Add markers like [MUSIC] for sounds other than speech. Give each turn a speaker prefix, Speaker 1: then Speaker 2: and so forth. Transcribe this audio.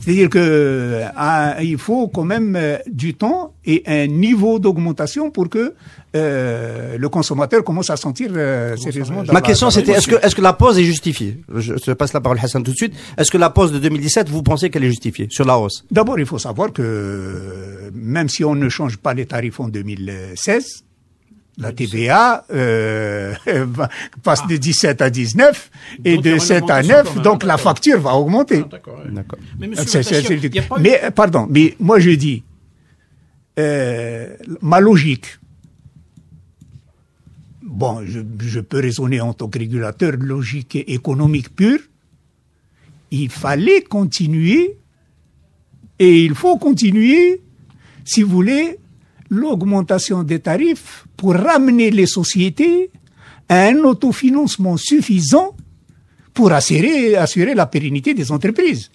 Speaker 1: C'est-à-dire que ah, il faut quand même euh, du temps et un niveau d'augmentation pour que euh, le consommateur commence à sentir euh, sérieusement. Ma question c'était est-ce que
Speaker 2: est-ce que la pause est justifiée je, je, passe la parole à Hassan tout de suite. Est-ce que la pause de 2017 vous
Speaker 1: pensez qu'elle est justifiée sur la hausse D'abord, il faut savoir que même si on ne change pas les tarifs en 2016, la TVA euh, [LAUGHS] passe de 17 ah. à 19 et de 7 à 9, hein. donc la facture va augmenter. Ah, d'accord. Mais, euh, pardon, mais moi je dis, euh, ma logique, bon, je, peux raisonner en tant que régulateur, logique économique pure, il fallait continuer et il faut continuer, si vous voulez, l'augmentation des tarifs pour ramener les sociétés à un autofinancement suffisant pour assurer, assurer la pérennité des entreprises.